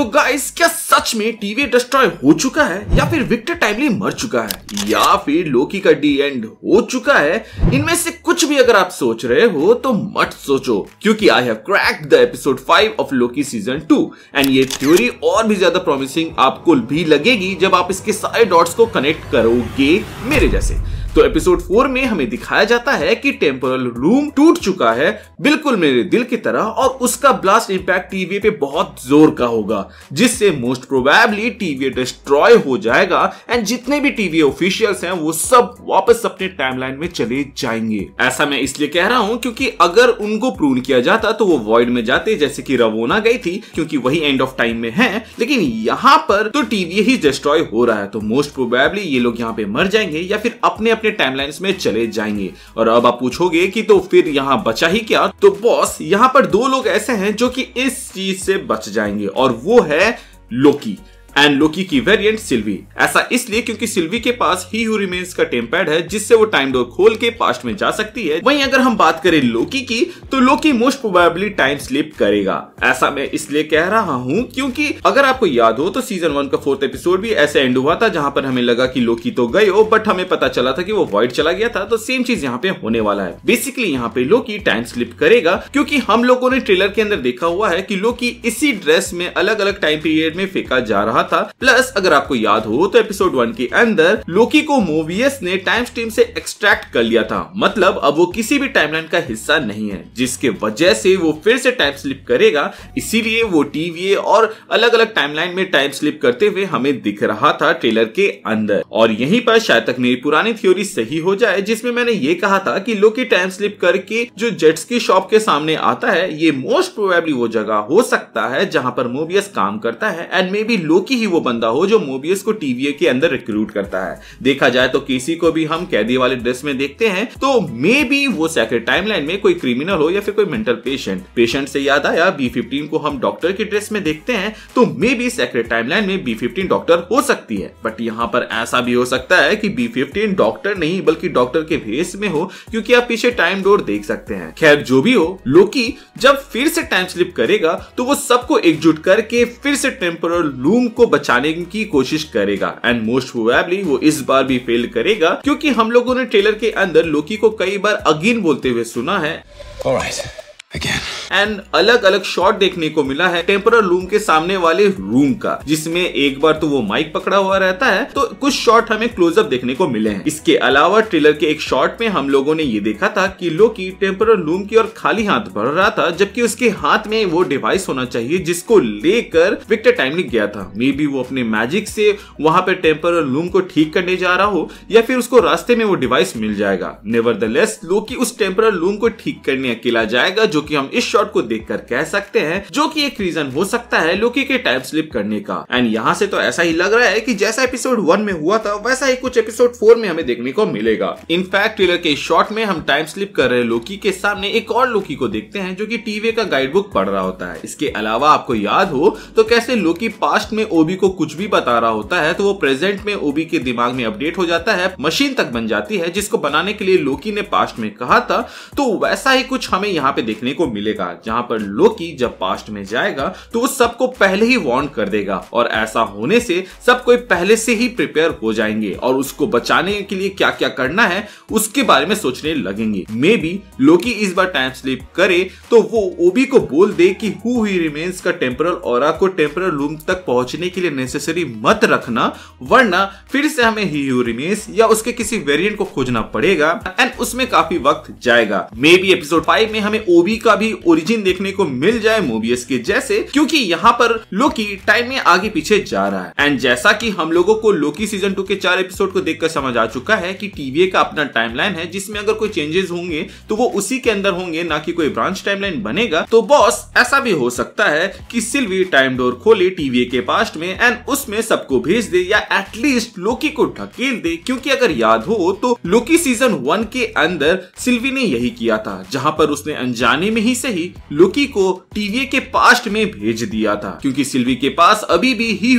तो गाइस क्या सच में टीवी डिस्ट्रॉय हो चुका है या फिर विक्टर टाइमली मर चुका है या फिर लोकी का डी एंड हो चुका है इनमें से कुछ कुछ भी अगर आप सोच रहे हो तो मत सोचो क्योंकि I have crack the episode five of Loki season two and ये थ्योरी और भी ज्यादा प्रॉमिसिंग आपको भी लगेगी जब आप इसके सारे डॉट्स को कनेक्ट करोगे मेरे जैसे तो एपिसोड फोर में हमें दिखाया जाता है कि टेम्पोरल रूम टूट चुका है बिल्कुल मेरे दिल की तरह और उसका ब्लास्ट इंपैक्ट टीवी पे बहुत जोर का होगा जिससे मोस्ट प्रोबेबली टीवी डिस्ट्रॉय हो जाएगा एंड जितने भी टीवी ऑफिशियल्स हैं वो सब वापस अपने टाइमलाइन में चले जाएंगे ऐसा मैं इसलिए कह रहा हूं क्योंकि अगर उनको प्रून किया जाता तो वो वॉइड में जाते जैसे कि रवोना गई थी क्योंकि वही एंड ऑफ टाइम में है लेकिन यहाँ पर तो टीवी ही डिस्ट्रॉय हो रहा है तो मोस्ट प्रोबेबली ये लोग यहाँ पे मर जाएंगे या फिर अपने अपने टाइमलाइंस में चले जाएंगे और अब आप पूछोगे कि तो फिर यहाँ बचा ही क्या तो बॉस यहाँ पर दो लोग ऐसे हैं जो कि इस चीज से बच जाएंगे और वो है लोकी एंड लोकी की वेरिएंट सिल्वी ऐसा इसलिए क्योंकि सिल्वी के पास ही हु रिमेन्स का टेम पैड है जिससे वो टाइम डोर खोल के पास्ट में जा सकती है वहीं अगर हम बात करें लोकी की तो Loki most probably time slip करेगा ऐसा मैं इसलिए कह रहा हूँ क्योंकि अगर आपको याद हो तो सीजन वन का फोर्थ एपिसोड भी ऐसे एंड हुआ था जहाँ पर हमें लगा की लोकी तो गई हो बट हमें पता चला था की वो वाइट चला गया था तो सेम चीज यहाँ पे होने वाला है बेसिकली यहाँ पे लोकी टाइम स्लिप करेगा क्योंकि हम लोगों ने ट्रेलर के अंदर देखा हुआ है की लोकी इसी ड्रेस में अलग अलग टाइम पीरियड में फेंका जा रहा रहा था प्लस अगर आपको याद हो तो एपिसोड वन के अंदर लोकी को मोवियस ने टाइम स्ट्रीम से एक्सट्रैक्ट कर लिया था मतलब अब वो किसी भी टाइमलाइन का हिस्सा नहीं है जिसके वजह से वो फिर से टाइम स्लिप करेगा इसीलिए वो टीवी और अलग अलग टाइमलाइन में टाइम स्लिप करते हुए हमें दिख रहा था ट्रेलर के अंदर और यहीं पर शायद तक मेरी पुरानी थ्योरी सही हो जाए जिसमें मैंने ये कहा था कि लोकी टाइम स्लिप करके जो जेट्स की शॉप के सामने आता है ये मोस्ट प्रोबेबली वो जगह हो सकता है जहां पर मोबियस काम करता है एंड मे बी लोकी क्योंकि ही वो बंदा हो जो मोबियस को टीवीए के अंदर रिक्रूट करता है देखा जाए तो केसी को भी हम कैदी वाले ड्रेस में देखते हैं तो मे बी वो सैक्रेट टाइमलाइन में कोई क्रिमिनल हो या फिर कोई मेंटल पेशेंट पेशेंट से याद आया बी फिफ्टीन को हम डॉक्टर की ड्रेस में देखते हैं तो मे बी सैक्रेट टाइमलाइन में बी फिफ्टीन डॉक्टर हो सकती है बट यहाँ पर ऐसा भी हो सकता है की बी फिफ्टीन डॉक्टर नहीं बल्कि डॉक्टर के भेस में हो क्यूँकी आप पीछे टाइम डोर देख सकते हैं खैर जो भी हो लोकी जब फिर से टाइम स्लिप करेगा तो वो सबको एकजुट करके फिर से टेम्पोर लूम को को बचाने की कोशिश करेगा एंड मोस्ट प्रोबेबली वो इस बार भी फेल करेगा क्योंकि हम लोगों ने ट्रेलर के अंदर लोकी को कई बार अगेन बोलते हुए सुना है All right. Again. एंड अलग अलग शॉट देखने को मिला है टेम्पर लूम के सामने वाले रूम का जिसमें एक बार तो वो माइक पकड़ा हुआ रहता है तो कुछ शॉट हमें क्लोजअप देखने को मिले हैं इसके अलावा ट्रेलर के एक शॉट में हम लोगों ने ये देखा था कि लोकी टेम्पर लूम की ओर खाली हाथ बढ़ रहा था जबकि उसके हाथ में वो डिवाइस होना चाहिए जिसको लेकर विक्टर टाइमलिक गया था मे बी वो अपने मैजिक से वहां पर टेम्पर लूम को ठीक करने जा रहा हो या फिर उसको रास्ते में वो डिवाइस मिल जाएगा नेवर द लेस लोकी उस टेम्पर लूम को ठीक करने अकेला जाएगा जो कि हम इस शॉर्ट स्क्रीनशॉट को देखकर कह सकते हैं जो कि एक रीजन हो सकता है लोकी के टाइम स्लिप करने का एंड यहाँ से तो ऐसा ही लग रहा है कि जैसा एपिसोड वन में हुआ था वैसा ही कुछ एपिसोड फोर में हमें देखने को मिलेगा इनफैक्ट ट्रेलर के शॉर्ट में हम टाइम स्लिप कर रहे लोकी के सामने एक और लोकी को देखते हैं जो की टीवी का गाइड बुक पढ़ रहा होता है इसके अलावा आपको याद हो तो कैसे लोकी पास्ट में ओबी को कुछ भी बता रहा होता है तो वो प्रेजेंट में ओबी के दिमाग में अपडेट हो जाता है मशीन तक बन जाती है जिसको बनाने के लिए लोकी ने पास्ट में कहा था तो वैसा ही कुछ हमें यहाँ पे देखने को मिलेगा जाएगा जहां पर लोकी जब पास्ट में जाएगा तो उस सबको पहले ही वार्न कर देगा और ऐसा होने से सब कोई पहले से ही प्रिपेयर हो जाएंगे और उसको बचाने के लिए क्या क्या करना है उसके बारे में सोचने लगेंगे मे बी लोकी इस बार टाइम स्लिप करे तो वो ओबी को बोल दे कि हु ही रिमेन्स का टेम्परल और को टेम्परल रूम तक पहुंचने के लिए नेसेसरी मत रखना वरना फिर से हमें ही हु रिमेन्स या उसके किसी वेरियंट को खोजना पड़ेगा एंड उसमें काफी वक्त जाएगा मे बी एपिसोड फाइव में हमें ओबी का भी और ओरिजिन देखने को मिल जाए मोबियस के जैसे क्योंकि यहाँ पर लोकी टाइम में आगे पीछे जा रहा है एंड जैसा कि हम लोगों को लोकी सीजन टू के चार एपिसोड को देखकर समझ आ चुका है कि टीवीए का अपना टाइमलाइन है जिसमें अगर कोई चेंजेस होंगे तो वो उसी के अंदर होंगे ना कि कोई ब्रांच टाइमलाइन बनेगा तो बॉस ऐसा भी हो सकता है कि सिल्वी टाइम डोर खोले टीवीए के पास्ट में एंड उसमें सबको भेज दे या एटलीस्ट लोकी को ढकेल दे क्योंकि अगर याद हो तो लोकी सीजन वन के अंदर सिल्वी ने यही किया था जहां पर उसने अनजाने में ही सही ही लुकी को टीवीए के पास्ट में भेज दिया था क्योंकि सिल्वी के पास अभी भी ही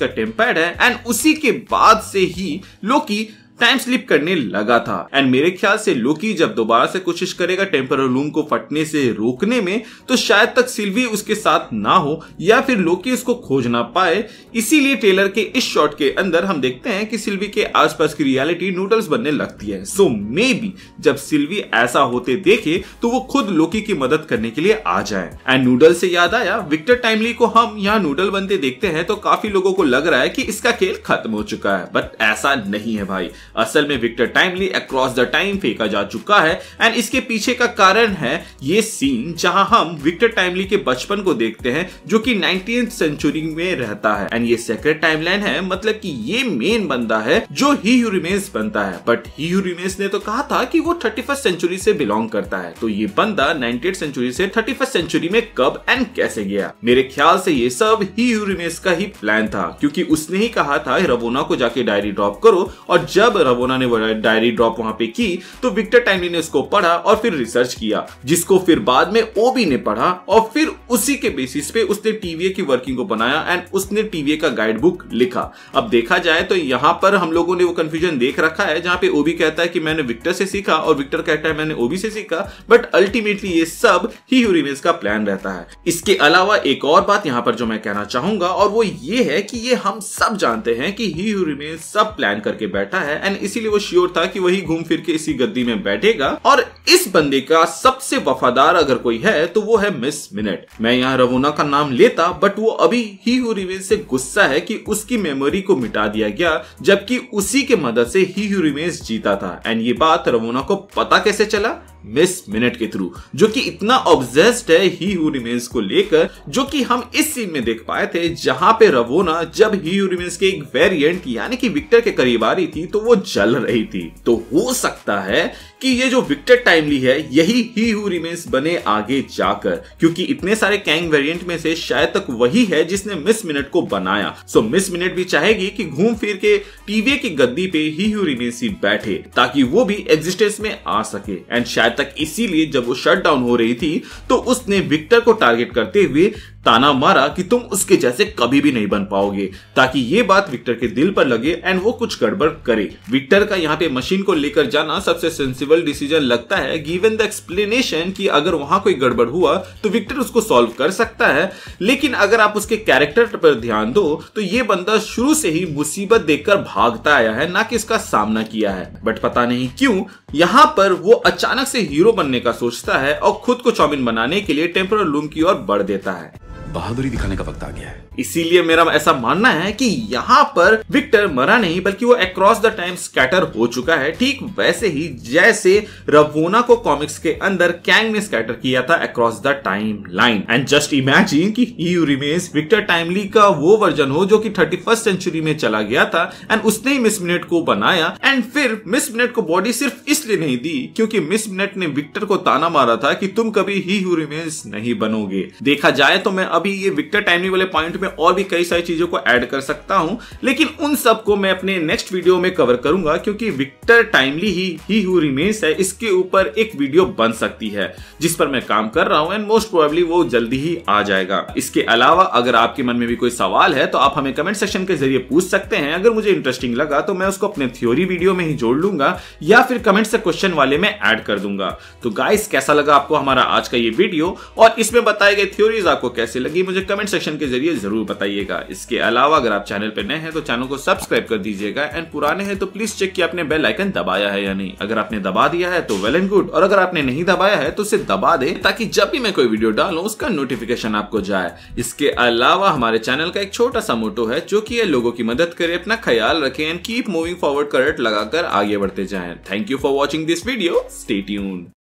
का टेम्पैड है एंड उसी के बाद से ही लोकी टाइम स्लिप करने लगा था एंड मेरे ख्याल से लोकी जब दोबारा से कोशिश करेगा टेम्पोरल लूम को फटने से रोकने में तो शायद तक सिल्वी उसके साथ ना हो या फिर लोकी उसको खोज ना पाए इसीलिए टेलर के इस शॉट के अंदर हम देखते हैं कि सिल्वी के आसपास की रियलिटी नूडल्स बनने लगती है सो मे बी जब सिल्वी ऐसा होते देखे तो वो खुद लोकी की मदद करने के लिए आ जाए एंड नूडल से याद आया विक्टर टाइमली को हम यहाँ नूडल बनते देखते हैं तो काफी लोगों को लग रहा है कि इसका खेल खत्म हो चुका है बट ऐसा नहीं है भाई असल में Victor timely across the time फेंका जा चुका है एंड इसके पीछे का कारण है ये सीन जहां हम विक्टर टाइमली के बचपन को देखते हैं जो कि नाइनटीन सेंचुरी में रहता है एंड ये सेक्रेट टाइमलाइन है मतलब कि ये मेन बंदा है जो ही रिमेन्स बनता है बट ही रिमेन्स ने तो कहा था कि वो थर्टी सेंचुरी से बिलोंग करता है तो ये बंदा नाइनटीन सेंचुरी से थर्टी सेंचुरी में कब एंड कैसे गया मेरे ख्याल से ये सब ही रिमेन्स का ही प्लान था क्योंकि उसने ही कहा था रवोना को जाके डायरी ड्रॉप करो और जब रवोना ने डायरी ड्रॉप वहां पे की तो विक्टर टाइमली ने उसको पढ़ा और फिर रिसर्च किया जिसको फिर बाद में ओबी ने पढ़ा और फिर उसी के बेसिस पे उसने टीवीए की वर्किंग को बनाया एंड उसने टीवीए का गाइड बुक लिखा अब देखा जाए तो यहां पर हम लोगों ने वो कंफ्यूजन देख रखा है जहां पे ओबी कहता है कि मैंने विक्टर से सीखा और विक्टर कहता है मैंने ओबी से सीखा बट अल्टीमेटली ये सब ही यूरिमेज का प्लान रहता है इसके अलावा एक और बात यहां पर जो मैं कहना चाहूंगा और वो ये है कि ये हम सब जानते हैं कि ही यूरिमेज सब प्लान करके बैठा है एंड एंड इसीलिए वो श्योर था कि वही घूम फिर के इसी गद्दी में बैठेगा और इस बंदे का सबसे वफादार अगर कोई है तो वो है मिस मिनट मैं यहाँ रवोना का नाम लेता बट वो अभी ही हु से गुस्सा है कि उसकी मेमोरी को मिटा दिया गया जबकि उसी के मदद से ही हु जीता था एंड ये बात रवोना को पता कैसे चला मिस मिनट के थ्रू जो कि इतना ऑब्जेस्ड है ही हु रिमेंस को लेकर जो कि हम इस सीन में देख पाए थे जहां पे रवोना जब ही हु रिमेंस के एक वेरिएंट यानी कि विक्टर के करीब आ रही थी तो वो जल रही थी तो हो सकता है कि ये जो विक्टर टाइमली है यही ही हु रिमेंस बने आगे जाकर क्योंकि इतने सारे कैंग वेरिएंट में से शायद तक वही है जिसने मिस मिनट को बनाया सो मिस मिनट भी चाहेगी कि घूम फिर के टीवी की गद्दी पे ही हु रिमेंस ही बैठे ताकि वो भी एग्जिस्टेंस में आ सके एंड शायद तक इसीलिए जब वो शट डाउन हो रही थी तो उसने विक्टर को टारगेट करते हुए ताना मारा कि तुम उसके जैसे कभी भी नहीं बन पाओगे ताकि ये बात विक्टर के दिल पर लगे एंड वो कुछ गड़बड़ करे विक्टर का यहाँ पे मशीन को लेकर जाना सबसे सेंसिबल डिसीजन लगता है गिवन द एक्सप्लेनेशन कि अगर वहां कोई गड़बड़ हुआ तो विक्टर उसको सॉल्व कर सकता है लेकिन अगर आप उसके कैरेक्टर पर ध्यान दो तो ये बंदा शुरू से ही मुसीबत देखकर भागता आया है ना कि इसका सामना किया है बट पता नहीं क्यों यहाँ पर वो अचानक से हीरो बनने का सोचता है और खुद को चौमिन बनाने के लिए टेम्पोरल लूम की ओर बढ़ देता है बहादुरी दिखाने का वक्त आ गया है इसीलिए मेरा ऐसा मानना है कि यहाँ पर विक्टर मरा नहीं बल्कि वो अक्रॉस द टाइम स्कैटर हो चुका है ठीक वैसे ही जैसे रवोना को कॉमिक्स के अंदर कैंग ने स्कैटर किया था across the time line and just imagine की यू रिमेन्स विक्टर टाइमली का वो वर्जन हो जो की थर्टी सेंचुरी में चला गया था एंड उसने ही मिस मिनट को बनाया एंड फिर मिस मिनट को बॉडी सिर्फ इसलिए नहीं दी क्योंकि मिस मिनट ने विक्टर को ताना मारा था कि तुम कभी ही रिमेन्स नहीं बनोगे देखा जाए तो मैं अब अभी ये विक्टर टाइमली वाले पॉइंट में और भी कई सारी चीजों को ऐड कर सकता हूं लेकिन उन सब को मैं अपने नेक्स्ट वीडियो में कवर करूंगा क्योंकि विक्टर टाइमली ही ही हु रिमेन्स है इसके ऊपर एक वीडियो बन सकती है जिस पर मैं काम कर रहा हूं एंड मोस्ट प्रोबेबली वो जल्दी ही आ जाएगा इसके अलावा अगर आपके मन में भी कोई सवाल है तो आप हमें कमेंट सेक्शन के जरिए पूछ सकते हैं अगर मुझे इंटरेस्टिंग लगा तो मैं उसको अपने थ्योरी वीडियो में ही जोड़ लूंगा या फिर कमेंट से क्वेश्चन वाले में ऐड कर दूंगा तो गाइस कैसा लगा आपको हमारा आज का ये वीडियो और इसमें बताए गए थ्योरीज आपको कैसे लगे लगी मुझे कमेंट सेक्शन के जरिए जरूर बताइएगा इसके अलावा अगर आप चैनल पर नए हैं तो चैनल को सब्सक्राइब कर दीजिएगा एंड पुराने हैं तो प्लीज चेक कि आपने बेल आइकन दबाया है या नहीं अगर आपने दबा दिया है तो वेल एंड गुड और अगर आपने नहीं दबाया है तो उसे दबा दे ताकि जब भी मैं कोई वीडियो डालू उसका नोटिफिकेशन आपको जाए इसके अलावा हमारे चैनल का एक छोटा सा मोटो है जो की लोगों की मदद करे अपना ख्याल रखे एंड कीप मूविंग फॉरवर्ड करेट लगाकर आगे बढ़ते जाए thank you for watching this video stay